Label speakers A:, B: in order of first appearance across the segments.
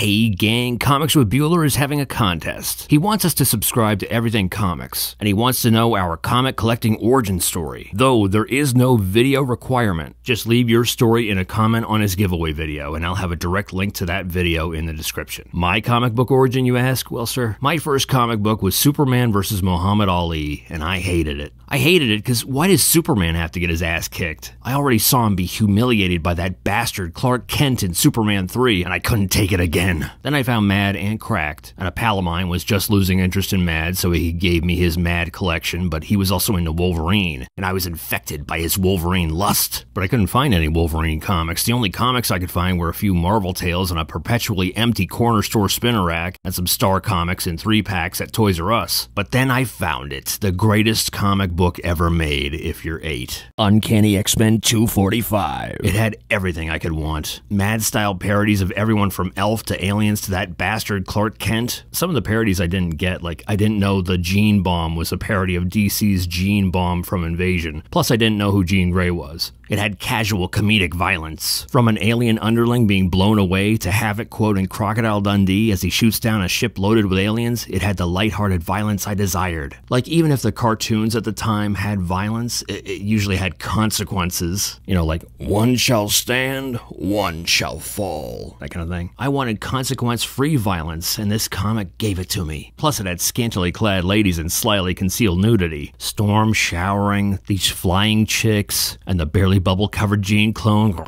A: Hey gang, Comics with Bueller is having a contest. He wants us to subscribe to Everything Comics, and he wants to know our comic collecting origin story. Though there is no video requirement, just leave your story in a comment on his giveaway video, and I'll have a direct link to that video in the description. My comic book origin, you ask? Well, sir, my first comic book was Superman vs. Muhammad Ali, and I hated it. I hated it because why does Superman have to get his ass kicked? I already saw him be humiliated by that bastard Clark Kent in Superman 3, and I couldn't take it again again. Then I found Mad and Cracked, and a pal of mine was just losing interest in Mad, so he gave me his Mad collection, but he was also into Wolverine, and I was infected by his Wolverine lust. But I couldn't find any Wolverine comics. The only comics I could find were a few Marvel tales and a perpetually empty corner store spinner rack, and some Star comics in three packs at Toys R Us. But then I found it the greatest comic book ever made, if you're eight Uncanny X Men 245. It had everything I could want mad style parodies of everyone from Elf to aliens to that bastard Clark Kent. Some of the parodies I didn't get, like I didn't know the Gene Bomb was a parody of DC's Gene Bomb from Invasion. Plus, I didn't know who Jean Grey was. It had casual comedic violence, from an alien underling being blown away to Havoc quoting Crocodile Dundee as he shoots down a ship loaded with aliens. It had the lighthearted violence I desired. Like even if the cartoons at the time had violence, it, it usually had consequences. You know, like one shall stand, one shall fall, that kind of thing. I wanted consequence free violence, and this comic gave it to me. Plus, it had scantily clad ladies and slyly concealed nudity. Storm showering, these flying chicks, and the barely bubble covered Jean clone.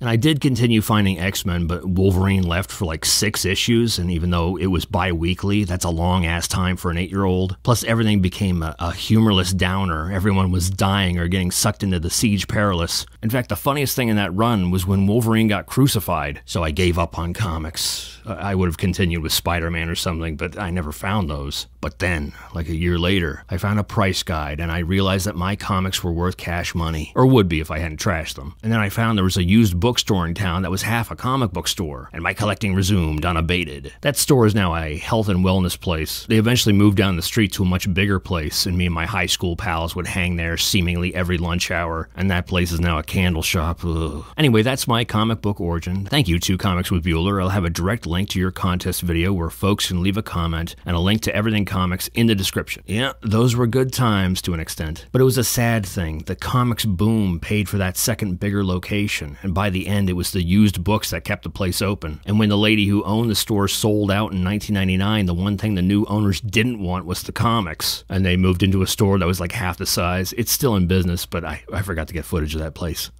A: And I did continue finding X Men, but Wolverine left for like six issues, and even though it was bi weekly, that's a long ass time for an eight year old. Plus, everything became a, a humorless downer. Everyone was dying or getting sucked into the Siege Perilous. In fact, the funniest thing in that run was when Wolverine got crucified, so I gave up on comics. I would have continued with Spider Man or something, but I never found those. But then, like a year later, I found a price guide and I realized that my comics were worth cash money, or would be if I hadn't trashed them. And then I found there was a used bookstore in town that was half a comic book store, and my collecting resumed unabated. That store is now a health and wellness place. They eventually moved down the street to a much bigger place, and me and my high school pals would hang there seemingly every lunch hour, and that place is now a candle shop. Ugh. Anyway, that's my comic book origin. Thank you to Comics with Bueller. I'll have a drink direct link to your contest video where folks can leave a comment and a link to Everything Comics in the description. Yeah, those were good times to an extent. But it was a sad thing. The comics boom paid for that second bigger location, and by the end it was the used books that kept the place open. And when the lady who owned the store sold out in 1999, the one thing the new owners didn't want was the comics. And they moved into a store that was like half the size. It's still in business, but I, I forgot to get footage of that place.